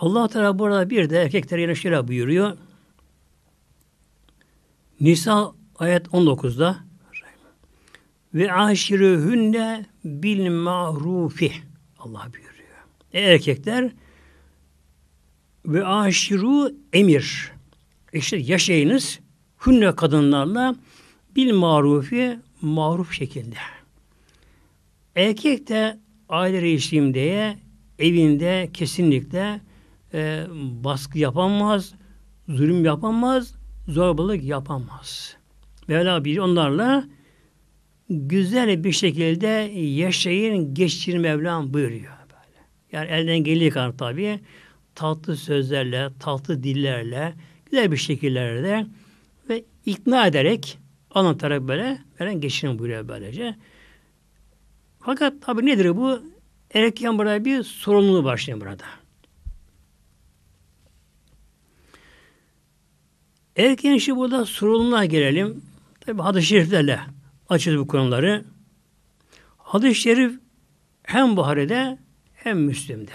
Allah Teala burada bir de erkeklere yine şöyle buyuruyor. Nisa ayet 19'da ve aşirühünne bil ma'rufi Allah buyuruyor. E erkekler ve aşiru emir. işte yaşayınız hünne kadınlarla bil marufi maruf şekilde. Erkek de aile reisliğim diye evinde kesinlikle e, baskı yapamaz, zulüm yapamaz, zorbalık yapamaz. Mevla bir onlarla güzel bir şekilde yaşayın, geçirin Mevlam buyuruyor. Böyle. Yani elden geliyor kadar tabi tatlı sözlerle, tatlı dillerle, güzel bir şekillerde ve ikna ederek, anlatarak böyle veren geçirin buyuruyor böylece. Fakat tabi nedir bu? Erken buraya bir sorumluluğu başlıyor burada. Erken işi burada sorunluğa gelelim. Tabi hadis-i şeriflerle açıldı bu konuları. Hadis-i şerif hem Buhari'de hem Müslim'de.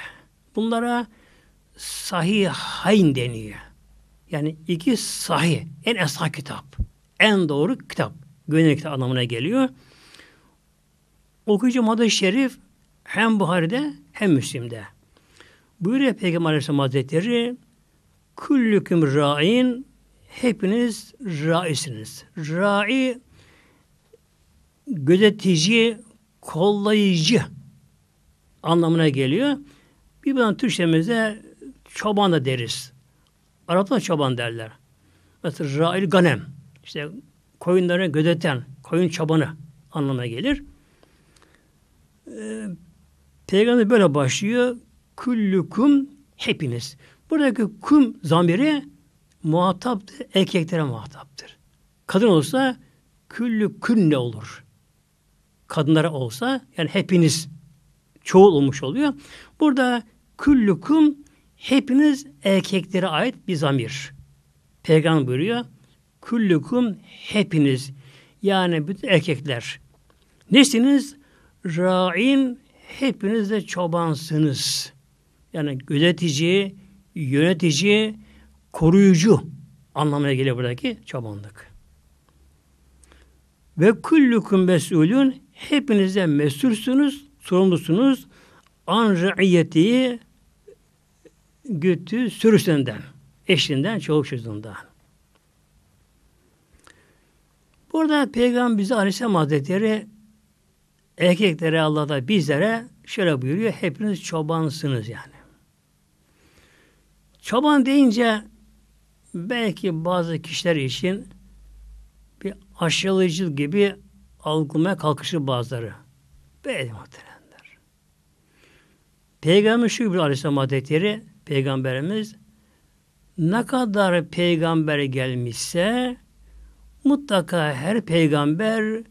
Bunlara hayn deniyor. Yani iki sahih, en esah kitap. En doğru kitap. Güvenilir kitap anlamına geliyor. Okuyacağım hadis-i şerif hem Buhari'de hem Müslim'de. Buyuruyor Peygamber Aleyhisselam Hazretleri Küllüküm ra'in hepiniz raisiniz. Rai gözetici, kollayıcı anlamına geliyor. Bir bana Türkçemizde çoban da deriz. Arap'ta çoban derler. Mesela rail ganem. İşte koyunları gözeten, koyun çabanı anlamına gelir. Ee, Peygamber böyle başlıyor. Küllüküm hepiniz. Buradaki kum zamiri muhataptır, erkeklere muhataptır. Kadın olsa küllü künne olur. Kadınlara olsa yani hepiniz çoğul olmuş oluyor. Burada küllüküm hepiniz erkeklere ait bir zamir. Peygamber buyuruyor. Küllüküm hepiniz yani bütün erkekler. Nesiniz? Ra'in hepiniz de çobansınız. Yani gözetici, yönetici, koruyucu anlamına geliyor buradaki çobanlık. Ve kullukum mesulün hepinizden mesulsünüz, sorumlusunuz an ra'iyeti gütü sürüsünden, eşinden, çoluk çocuğundan. Burada Peygamber bize Aleyhisselam Hazretleri erkeklere da bizlere şöyle buyuruyor. Hepiniz çobansınız yani. Çoban deyince belki bazı kişiler için bir aşılayıcı gibi algılamaya kalkışır bazıları. Böyle muhtemelenler. Peygamber şu bir Aleyhisselam Hazretleri, Peygamberimiz ne kadar peygamber gelmişse mutlaka her peygamber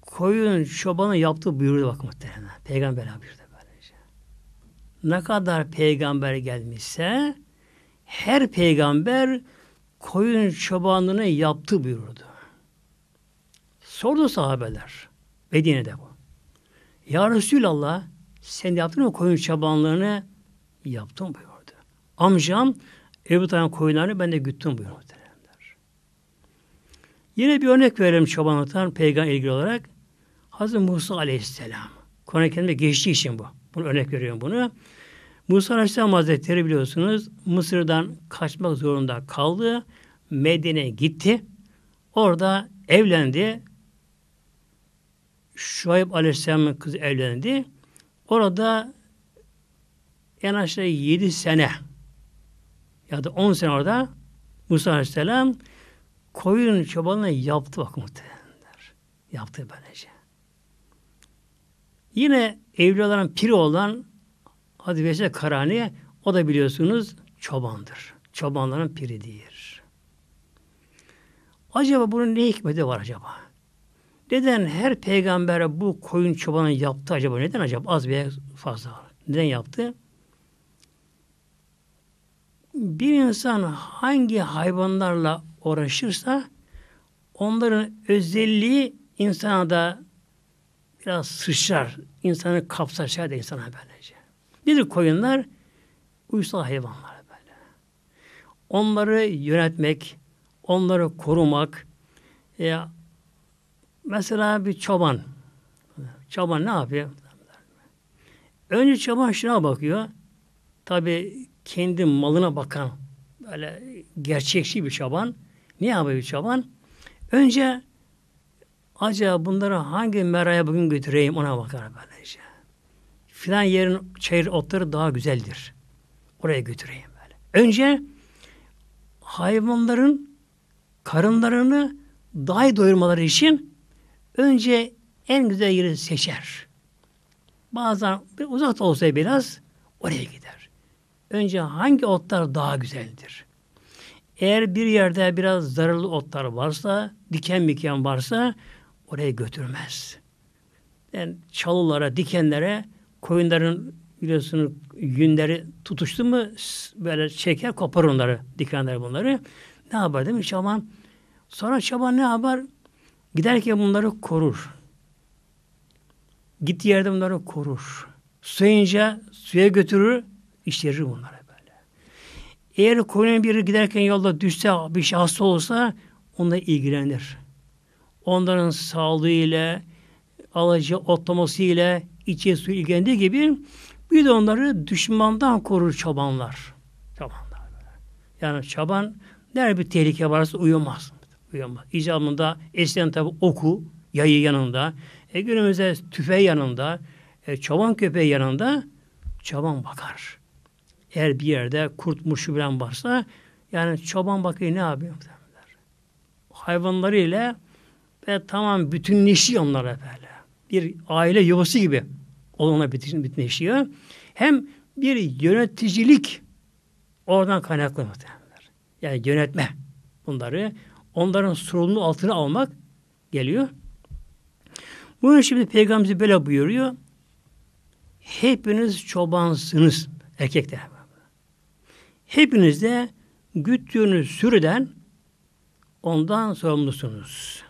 koyun çobanı yaptığı buyurdu bak muhtemelen. Peygamber abi buyurdu böylece. Ne kadar peygamber gelmişse her peygamber koyun çobanlığını yaptı buyurdu. Sordu sahabeler. Medine'de bu. Ya Resulallah sen de yaptın mı koyun çobanlığını? Yaptım buyurdu. Amcam Ebu Tayyip koyunlarını ben de güttüm buyurdu. Yine bir örnek verelim çobanlıktan peygamber ilgili olarak. Hazreti Musa aleyhisselam. Kur'an-ı Kerim'de geçtiği için bu. Bunu örnek veriyorum bunu. Musa Aleyhisselam Hazretleri biliyorsunuz Mısır'dan kaçmak zorunda kaldı. Medine gitti. Orada evlendi. Şuayb Aleyhisselam'ın kızı evlendi. Orada en aşağı yedi sene ya da on sene orada Musa Aleyhisselam koyun çobanına yaptı bak muhtemelenler. Yaptı böylece. Yine evli olan, piri olan Adı Veysel Karani o da biliyorsunuz çobandır. Çobanların piridir. Acaba bunun ne hikmeti var acaba? Neden her peygambere bu koyun çobanı yaptı acaba? Neden acaba? Az veya fazla. Neden yaptı? Bir insan hangi hayvanlarla uğraşırsa onların özelliği insana da biraz sıçrar. insanı kapsar, şey de insana böylece. Nedir koyunlar? Uysal hayvanlar böyle. Onları yönetmek, onları korumak. ya e, mesela bir çoban. Çoban ne yapıyor? Önce çoban şuna bakıyor. Tabi kendi malına bakan böyle gerçekçi bir çoban. Ne yapıyor bir çoban? Önce acaba bunları hangi meraya bugün götüreyim ona bakar böylece. Şey filan yerin çayır otları daha güzeldir. Oraya götüreyim böyle. Önce hayvanların karınlarını daha iyi doyurmaları için önce en güzel yeri seçer. Bazen bir uzak da olsa biraz oraya gider. Önce hangi otlar daha güzeldir? Eğer bir yerde biraz zararlı otlar varsa, diken diken varsa oraya götürmez. Yani çalılara, dikenlere koyunların biliyorsunuz günleri tutuştu mu böyle çeker kopar onları dikenler bunları. Ne yapar değil mi şaman? Sonra şaman ne yapar? Giderken bunları korur. git yerde bunları korur. Suyunca suya götürür, işlerir bunları böyle. Eğer koyunun biri giderken yolda düşse, bir şey hasta olsa onunla ilgilenir. Onların sağlığı ile, alıcı otlaması ile içe su ilgilendiği gibi bir de onları düşmandan korur çobanlar. Çobanlar. Yani çoban nerede bir tehlike varsa uyumaz. Uyumaz. İcabında eskiden tabi oku, yayı yanında, e, günümüzde tüfeği yanında, e, çoban köpeği yanında çoban bakar. Eğer bir yerde kurt muşu bilen varsa yani çoban bakıyor ne yapıyor? Hayvanlarıyla ve tamam bütünleşiyor onlara böyle bir aile yuvası gibi olanla bitleşiyor. Hem bir yöneticilik oradan kaynaklı muhtemelenler. Yani yönetme bunları. Onların sorumluluğu altına almak geliyor. Bunun şimdi Peygamberimiz böyle buyuruyor. Hepiniz çobansınız erkekler. Hepiniz de güttüğünüz sürüden ondan sorumlusunuz.